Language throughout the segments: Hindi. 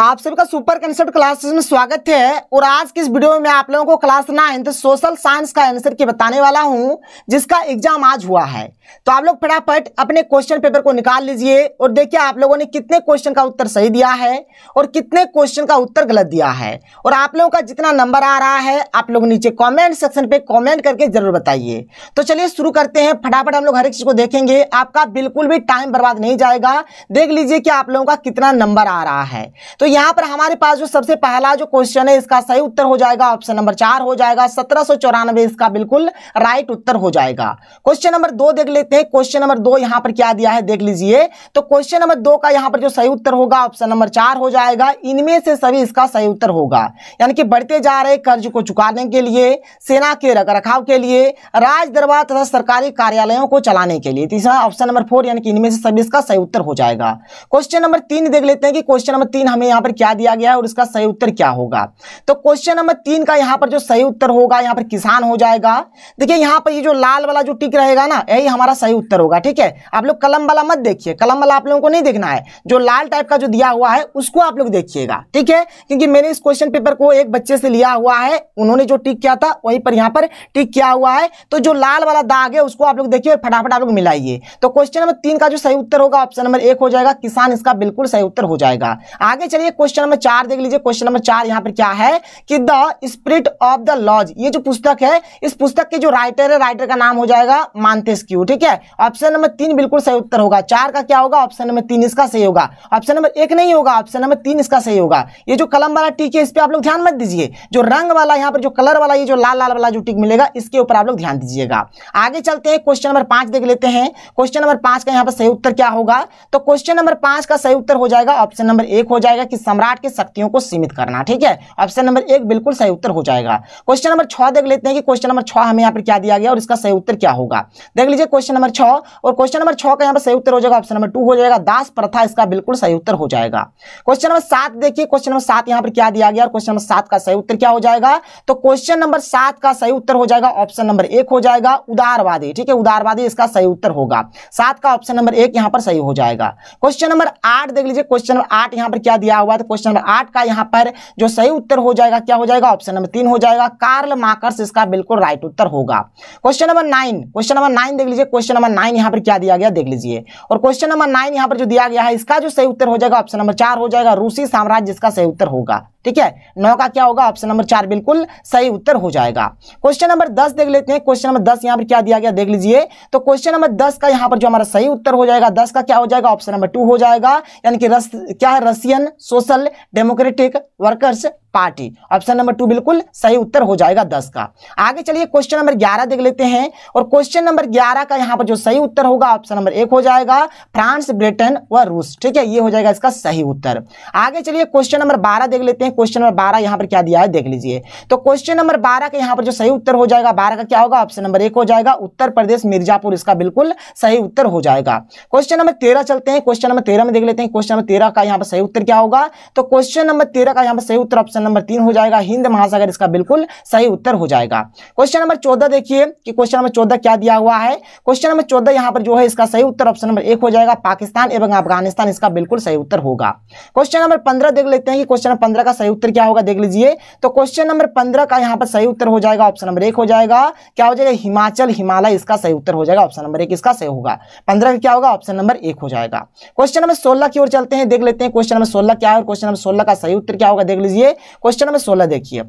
आप सभी का सुपर कंसेप्ट क्लासेस में स्वागत है और आज की इस वीडियो में आप लोगों को क्लास नाइन्थ सोशल साइंस का आंसर की बताने वाला हूं जिसका एग्जाम आज हुआ है तो आप लोग फटाफट अपने क्वेश्चन पेपर को निकाल लीजिए और देखिए आप लोगों ने कितने क्वेश्चन का उत्तर सही दिया है और कितने क्वेश्चन का उत्तर गलत दिया है और आप लोगों का जितना नंबर आ रहा है आप लोग नीचे कॉमेंट सेक्शन पर कॉमेंट करके जरूर बताइए तो चलिए शुरू करते हैं फटाफट हम लोग हर एक चीज को देखेंगे आपका बिल्कुल भी टाइम बर्बाद नहीं जाएगा देख लीजिए कि आप लोगों का कितना नंबर आ रहा है तो तो यहाँ पर हमारे पास जो सबसे पहला जो क्वेश्चन है इसका सही उत्तर हो जाएगा ऑप्शन नंबर चार हो जाएगा सत्रह इसका बिल्कुल राइट उत्तर हो जाएगा क्वेश्चन नंबर दो देख लेते हैं क्वेश्चन नंबर दो यहाँ पर क्या दिया है देख लीजिए तो क्वेश्चन नंबर दो का यहाँ पर जो सही उत्तर होगा ऑप्शन नंबर चार हो जाएगा इनमें से सभी इसका सही उत्तर होगा यानी कि बढ़ते जा रहे कर्ज को चुकाने के लिए सेना के रख के लिए राज दरबार तथा सरकारी कार्यालयों को चलाने के लिए तीसरा ऑप्शन नंबर फोर यानी कि इनमें से सभी इसका सही उत्तर हो जाएगा क्वेश्चन नंबर तीन देख लेते हैं कि क्वेश्चन नंबर तीन हमें यहां पर क्या दिया गया है और इसका सही उत्तर क्या होगा तो क्वेश्चन नंबर तीन का यहां पर जो सही उत्तर होगा यहां पर किसान हो जाएगा देखिए यहां पर ये जो लाल वाला जो टिक रहेगा ना यही हमारा सही उत्तर होगा ठीक है आप लोग कलम वाला मत देखिए कलम वाला आप लोगों को नहीं देखना है जो लाल टाइप का जो दिया हुआ है उसको आप लोग देखिएगा ठीक है क्योंकि मैंने इस क्वेश्चन पेपर को एक बच्चे से लिया हुआ है उन्होंने जो टिक किया था वहीं पर यहां पर टिक किया हुआ है तो जो लाल वाला दाग है उसको आप लोग देखिए और फटाफट आप लोग मिलाइए तो क्वेश्चन नंबर तीन का जो सही उत्तर होगा ऑप्शन नंबर एक हो जाएगा किसान इसका बिल्कुल सही उत्तर हो जाएगा आगे चलिए देखिए क्वेश्चन नंबर चार देख लीजिए क्वेश्चन नंबर चार यहाँ पर क्या है कि the spirit of the laws ये जो पुस्तक है इस पुस्तक के जो राइटर है राइटर का नाम हो जाएगा मानतेस क्यू ठीक है ऑप्शन नंबर तीन बिल्कुल सही उत्तर होगा चार का क्या होगा ऑप्शन नंबर तीन इसका सही होगा ऑप्शन नंबर एक नहीं होगा ऑप्शन नंबर तीन इसका सही होगा ये जो कलम वाला टिक है इस पर आप लोग ध्यान मत दीजिए जो रंग वाला यहाँ पर जो कलर वाला ये जो लाल लाल वाला जो टिक मिलेगा इसके ऊपर आप लोग ध्यान दीजिएगा आगे चलते हैं क्वेश्चन नंबर पांच देख लेते हैं क्वेश्चन नंबर पांच का यहाँ पर सही उत्तर क्या होगा तो क्वेश्चन नंबर पांच का सही उत्तर हो जाएगा ऑप्शन नंबर एक हो जाएगा कि सम्राट के शक्तियों को सीमित करना ठीक है ऑप्शन नंबर एक बिल्कुल सही उत्तर हो जाएगा क्वेश्चन नंबर छह देख लेते हैं कि क्वेश्चन नंबर छह हमें यहाँ पर क्या दिया गया और इसका सही उत्तर क्या होगा देख लीजिए क्वेश्चन नंबर छह और क्वेश्चन नंबर छह का यहाँ पर सही उत्तर हो जाएगा ऑप्शन नंबर टू हो जाएगा दास प्रथा इसका बिल्कुल सही उत्तर हो जाएगा क्वेश्चन नंबर सात देखिए क्वेश्चन नंबर सात यहाँ पर क्या दिया गया और क्वेश्चन नंबर सात का सही उत्तर क्या हो जाएगा तो क्वेश्चन नंबर सात का सही उत्तर हो जाएगा ऑप्शन नंबर एक हो जाएगा उदारवादी ठीक है उदारवादी इसका सही उत्तर होगा सात का ऑप्शन नंबर एक यहाँ पर सही हो जाएगा क्वेश्चन नंबर आठ देख लीजिए क्वेश्चन नंबर आठ यहाँ पर क्या दिया हुआ तो क्वेश्चन नंबर आठ का यहाँ पर जो सही उत्तर हो जाएगा क्या हो जाएगा ऑप्शन नंबर तीन हो जाएगा कार्ल मार्कर्स इसका बिल्कुल राइट उत्तर होगा question number nine question number nine देख लीजिए क्वेश्चन नंबर नाइन यहाँ पर क्या दिया गया देख लीजिए और क्वेश्चन नंबर नाइन यहाँ पर जो दिया गया है इसका जो सही उत्तर हो जाएगा ऑप्शन नंबर चार हो जाएगा रूसी साम्राज्य इसका सही उत्तर होगा ठीक है नौ का क्या होगा ऑप्शन नंबर चार बिल्कुल सही उत्तर हो जाएगा क्वेश्चन नंबर दस देख लेते हैं क्वेश्चन नंबर दस यहाँ पर क्या दिया गया देख लीजिए तो क्वेश्चन नंबर दस का यहाँ पर जो हमारा सही उत्तर हो जाएगा दस का क्या हो जाएगा ऑप्शन नंबर टू हो जाएगा यानी कि रस क्या है Russian social democratic workers party option number two बिल्कुल सही उत्तर हो जाएगा दस का आगे चलिए क्वेश्चन नंबर ग्यारह देख लेते हैं और क्वेश्चन नंबर ग्यारह का यहाँ पर जो सही उत्तर होगा ऑप्शन नंबर एक हो जाएगा फ्रांस ब्रिटेन व रूस ठीक है ये हो जाएगा इसका सही उत्तर आगे चलिए क्वेश्चन नंबर बारह देख लेते हैं क्वेश्चन नंबर बारह यहाँ पर क्या दिया है देख लीजिए तो क्वेश्चन नंबर बारह का यहाँ पर जो सही उत्तर हो जाएगा बारह का क्या होगा ऑप्शन नंबर एक हो जाएगा उत्तर प्रदेश मिर्जापुर इसका बिल्कुल सही उत्तर हो जाएगा क्वेश्चन नंबर तेरह चलते हैं क्वेश्चन नंबर तेरह में देख लेते हैं क्वेश्चन नंबर तेरह का यहाँ पर सही उत्तर क्या होगा तो क्वेश्चन नंबर तेरह का यहाँ पर सही उत्तर ऑप्शन नंबर तीन हो जाएगा हिंद महासागर इसका बिल्कुल सही उत्तर हो जाएगा क्वेश्चन नंबर चौदह देखिए कि क्वेश्चन नंबर चौदह क्या दिया हुआ है क्वेश्चन नंबर चौदह यहाँ पर जो है इसका सही उत्तर ऑप्शन नंबर एक हो जाएगा पाकिस्तान एवं अफगानिस्तान इसका बिल्कुल सही उत्तर होगा क्वेश्चन नंबर पंद्रह देख लेते हैं कि क्वेश्चन नंबर पंद्रह का सही उत्तर क्या होगा देख लीजिए तो क्वेश्चन नंबर पंद्रह का यहाँ पर सही उत्तर हो जाएगा ऑप्शन नंबर एक हो जाएगा क्या हो जाएगा हिमाचल हिमालय इसका सही उत्तर हो जाएगा ऑप्शन नंबर एक इसका सही होगा पंद्रह का क्या होगा ऑप्शन नंबर एक हो जाएगा क्वेश्चन नंबर सोलह की ओर चलते हैं देख लेते हैं क्वेश्चन नंबर सोलह क्या है और क्वेश्चन नंबर सोलह का सही उत्तर क्या होगा देख लीजिए क्वेश्चन नंबर सोलह देखिए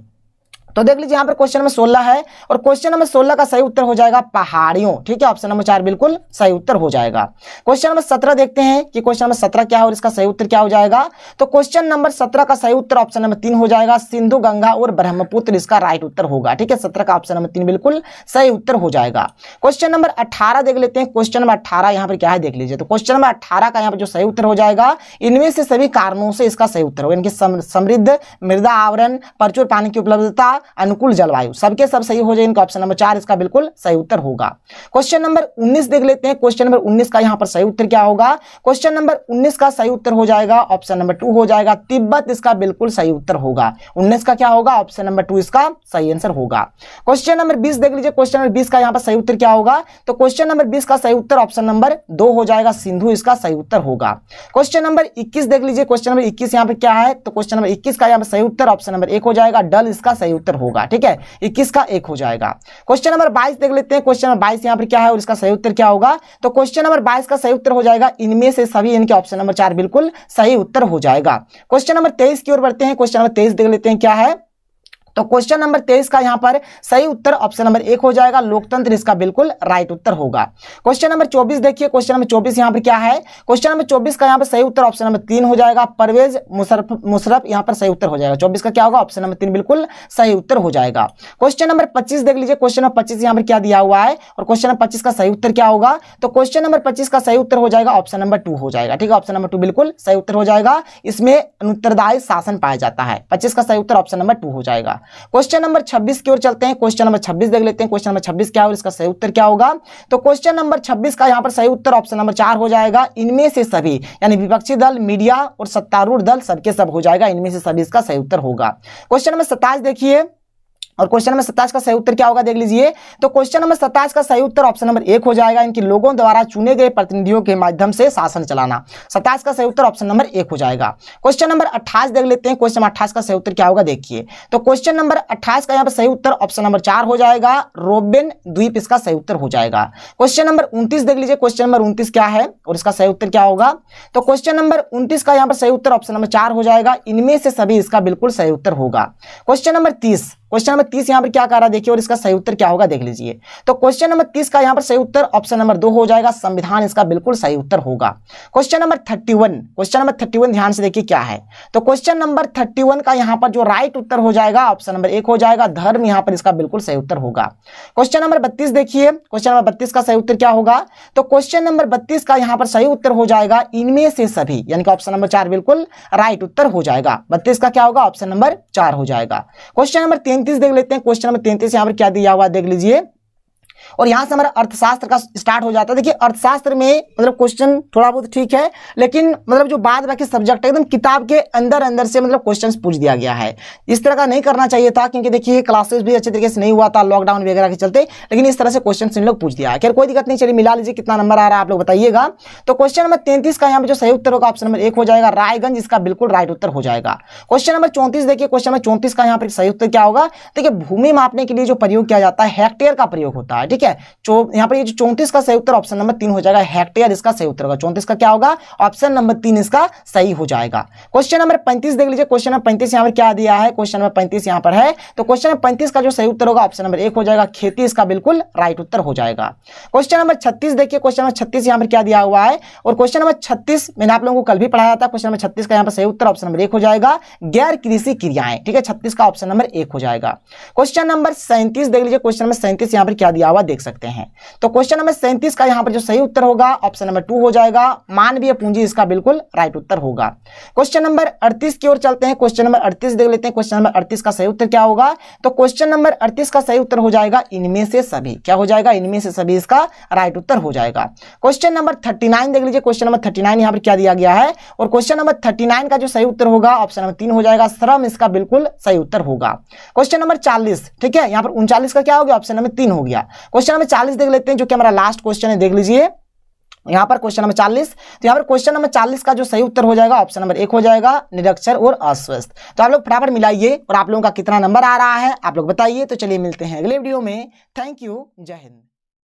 तो देख लीजिए यहाँ पर क्वेश्चन नंबर सोलह है और क्वेश्चन नंबर सोलह का सही उत्तर हो जाएगा पहाड़ियों ठीक है ऑप्शन नंबर चार बिल्कुल सही उत्तर हो जाएगा क्वेश्चन नंबर सत्रह देखते हैं कि क्वेश्चन नंबर सत्रह क्या है और इसका सही उत्तर क्या हो जाएगा तो क्वेश्चन नंबर सत्रह का सही उत्तर ऑप्शन नंबर तीन हो जाएगा सिंधु गंगा और ब्रह्मपुत्र इसका राइट उत्तर होगा ठीक है सत्रह का ऑप्शन नंबर तीन बिल्कुल सही उत्तर हो जाएगा क्वेश्चन नंबर अठारह देख लेते हैं क्वेश्चन नंबर अठारह यहाँ पर क्या है देख लीजिए तो क्वेश्चन नंबर अठारह का यहाँ पर जो सही उत्तर हो जाएगा इनमें से सभी कारणों से इसका सही उत्तर होगा इनकी समृद्ध मृदा आवरण प्रचुर पानी की उपलब्धता अनुकूल जलवायु सबके सब सही हो जाए इनका ऑप्शन नंबर चार इसका बिल्कुल सही उत्तर होगा क्वेश्चन नंबर उन्नीस देख लेते हैं क्वेश्चन नंबर उन्नीस का यहाँ पर सही उत्तर क्या होगा क्वेश्चन नंबर उन्नीस का सही उत्तर हो जाएगा ऑप्शन नंबर टू हो जाएगा तिब्बत इसका बिल्कुल सही उत्तर होगा उन्नीस का क्या होगा ऑप्शन नंबर टू इसका सही आंसर होगा क्वेश्चन नंबर बीस देख लीजिए क्वेश्चन नंबर बीस का यहाँ पर सही उत्तर क्या होगा तो क्वेश्चन नंबर बीस का सही उत्तर ऑप्शन नंबर दो हो जाएगा सिंधु इसका सही उत्तर होगा क्वेश्चन नंबर इक्कीस देख लीजिए क्वेश्चन नंबर इक्कीस यहाँ पर क्या है तो क्वेश्चन नंबर इक्कीस का यहाँ पर सही उत्तर ऑप्शन नंबर एक हो जाएगा डल इसका सही उत्तर होगा ठीक है इक्कीस का एक हो जाएगा क्वेश्चन नंबर बाईस देख लेते हैं क्वेश्चन नंबर बाईस यहाँ पर क्या है और इसका सही उत्तर क्या होगा तो क्वेश्चन नंबर बाईस का सही उत्तर हो जाएगा इनमें से सभी इनके ऑप्शन नंबर चार बिल्कुल सही उत्तर हो जाएगा क्वेश्चन नंबर तेईस की ओर बढ़ते हैं क्वेश्चन नंबर तेईस देख लेते हैं क्या है तो क्वेश्चन नंबर तेईस का यहाँ पर सही उत्तर ऑप्शन नंबर एक हो जाएगा लोकतंत्र इसका बिल्कुल राइट उत्तर होगा क्वेश्चन नंबर चौबीस देखिए क्वेश्चन नंबर चौबीस यहां पर क्या है क्वेश्चन नंबर चौबीस का यहां पर सही उत्तर ऑप्शन नंबर तीन हो जाएगा परवेज मुशरफ मुशरफ यहां पर सही उत्तर हो जाएगा चौबीस का क्या होगा ऑप्शन नंबर तीन बिल्कुल सही उत्तर हो जाएगा क्वेश्चन नंबर पच्चीस देख लीजिए क्वेश्चन नंबर पच्चीस यहाँ पर क्या दिया हुआ है और क्वेश्चन नंबर पच्चीस का सही उत्तर क्या होगा तो क्वेश्चन नंबर पच्चीस का सही उत्तर हो जाएगा ऑप्शन नंबर टू हो जाएगा ठीक है ऑप्शन नंबर टू बिल्कुल सही उत्तर हो जाएगा इसमें अनुत्तरदायी शासन पाया जाता है पच्चीस का सही उत्तर ऑप्शन नंबर टू हो जाएगा क्वेश्चन नंबर छब्बीस की ओर चलते हैं क्वेश्चन नंबर छब्बीस देख लेते हैं क्वेश्चन नंबर छब्बीस क्या होगा इसका सही उत्तर क्या होगा तो क्वेश्चन नंबर छब्बीस का यहाँ पर सही उत्तर ऑप्शन नंबर चार हो जाएगा इनमें से सभी यानी विपक्षी दल मीडिया और सत्तारूढ़ दल सबके सब हो जाएगा इनमें से सभी इसका सही उत्तर होगा क्वेश्चन नंबर सत्ताईस देखिए और क्वेश्चन नंबर सत्ताईस का सही उत्तर क्या होगा देख लीजिए तो क्वेश्चन नंबर सत्ताईस का सही उत्तर ऑप्शन नंबर एक हो जाएगा इनके लोगों द्वारा चुने गए प्रतिनिधियों के माध्यम से शासन चलाना सत्ताईस का सही उत्तर ऑप्शन नंबर एक हो जाएगा क्वेश्चन नंबर अट्ठाईस देख लेते हैं क्वेश्चन अट्ठाईस का सही उत्तर क्या होगा देखिए तो क्वेश्चन नंबर अट्ठाईस का यहाँ पर सही उत्तर ऑप्शन नंबर चार हो जाएगा रोबेन द्वीप इसका सही उत्तर हो जाएगा क्वेश्चन नंबर उन्तीस देख लीजिए क्वेश्चन नंबर उन्तीस क्या है और इसका सही उत्तर क्या होगा तो क्वेश्चन नंबर उन्तीस का यहाँ पर सही उत्तर ऑप्शन नंबर चार हो जाएगा इनमें से सभी इसका बिल्कुल सही उत्तर होगा क्वेश्चन नंबर तीस क्वेश्चन नंबर तीस यहां पर क्या कर रहा है देखिए और इसका सही उत्तर क्या होगा देख लीजिए तो क्वेश्चन नंबर तीस का यहाँ पर सही उत्तर ऑप्शन नंबर दो हो जाएगा संविधान इसका बिल्कुल सही उत्तर होगा question number thirty one question number thirty one ध्यान से देखिए क्या है तो क्वेश्चन नंबर थर्टी वन का यहां पर जो राइट उत्तर हो जाएगा ऑप्शन नंबर एक हो जाएगा धर्म यहाँ पर इसका बिल्कुल सही उत्तर होगा क्वेश्चन नंबर बत्तीस देखिए क्वेश्चन नंबर बत्तीस का सही उत्तर क्या होगा तो क्वेश्चन नंबर बत्तीस का यहाँ पर सही उत्तर हो जाएगा इनमें से सभी यानी कि ऑप्शन नंबर चार बिल्कुल राइट उत्तर हो जाएगा बत्तीस का क्या होगा ऑप्शन नंबर चार हो जाएगा क्वेश्चन नंबर तीन तैंतीस देख लेते हैं क्वेश्चन नंबर तैंतीस यहाँ पर क्या दिया हुआ देख लीजिए और यहाँ से हमारा अर्थशास्त्र का स्टार्ट हो जाता है देखिए अर्थशास्त्र में मतलब क्वेश्चन थोड़ा बहुत ठीक है लेकिन मतलब जो बाद बाकी सब्जेक्ट है एकदम किताब के अंदर अंदर से मतलब क्वेश्चन पूछ दिया गया है इस तरह का नहीं करना चाहिए था क्योंकि देखिए क्लासेस भी अच्छे तरीके से नहीं हुआ था लॉकडाउन वगैरह के चलते लेकिन इस तरह से क्वेश्चन इन लोग पूछ दिया है कोई दिक्कत नहीं चलिए मिला लीजिए कितना नंबर आ रहा है आप लोग बताइएगा तो क्वेश्चन नंबर तैंतीस का यहाँ पर जो सही उत्तर होगा ऑप्शन नंबर एक हो जाएगा रायगंज इसका बिल्कुल राइट उत्तर हो जाएगा क्वेश्चन नंबर चौंतीस देखिए क्वेश्चन नंबर चौंतीस का यहाँ पर सही उत्तर क्या होगा देखिए भूमि मापने के लिए जो प्रयोग किया जाता है हेक्टेयर का प्रयोग होता है ठीक ठीक है यहाँ पर ये चौंतीस का सही उत्तर ऑप्शन नंबर तीन हो जाएगा हेक्टेयर इसका सही उत्तर होगा चौंतीस का क्या होगा ऑप्शन नंबर तीन इसका सही हो जाएगा क्वेश्चन नंबर पैंतीस देख लीजिए क्वेश्चन नंबर पैंतीस यहाँ पर क्या दिया है क्वेश्चन नंबर पैंतीस यहाँ पर है तो क्वेश्चन नंबर पैंतीस का जो सही उत्तर होगा ऑप्शन नंबर एक हो जाएगा खेती इसका बिल्कुल राइट उत्तर हो जाएगा क्वेश्चन नंबर छत्तीस देखिए क्वेश्चन नंबर छत्तीस यहाँ पर क्या दिया हुआ है और क्वेश्चन नंबर छत्तीस मैंने आप लोगों को कल भी पढ़ाया था क्वेश्चन नंबर छत्तीस का यहाँ पर सही उत्तर ऑप्शन नंबर एक हो जाएगा गैर कृषि क्रियाएं ठीक है छत्तीस का ऑप्शन नंबर एक हो जाएगा क्वेश्चन नंबर सैंतीस देख लीजिए क्वेश्चन नंबर सैंतीस यहाँ पर क्या दिया हुआ अलावा देख सकते हैं तो क्वेश्चन नंबर सैंतीस का यहां पर जो सही उत्तर होगा ऑप्शन नंबर टू हो जाएगा मानवीय पूंजी इसका बिल्कुल राइट उत्तर होगा क्वेश्चन नंबर अड़तीस की ओर चलते हैं क्वेश्चन नंबर अड़तीस देख लेते हैं क्वेश्चन नंबर अड़तीस का सही उत्तर क्या होगा तो क्वेश्चन नंबर अड़तीस का सही उत्तर हो जाएगा इनमें से सभी क्या हो जाएगा इनमें से सभी इसका राइट उत्तर हो जाएगा क्वेश्चन नंबर थर्टी नाइन देख लीजिए क्वेश्चन नंबर थर्टी नाइन यहाँ पर क्या दिया गया है और क्वेश्चन नंबर थर्टी नाइन का जो सही उत्तर होगा ऑप्शन नंबर तीन हो जाएगा श्रम इसका बिल्कुल सही उत्तर होगा क्वेश्चन नंबर चालीस ठीक है यहाँ पर उनचालीस का क्या हो गया ऑप्शन नंबर तीन हो गया क्वेश्चन नंबर चालीस देख लेते हैं जो कि हमारा लास्ट क्वेश्चन है देख लीजिए यहाँ पर क्वेश्चन नंबर चालीस तो यहाँ पर क्वेश्चन नंबर चालीस का जो सही उत्तर हो जाएगा ऑप्शन नंबर एक हो जाएगा निरक्षर और अस्वस्थ तो आप लोग फटाफट मिलाइए और आप लोगों का कितना नंबर आ रहा है आप लोग बताइए तो चलिए मिलते हैं अगले वीडियो में थैंक यू जय हिंद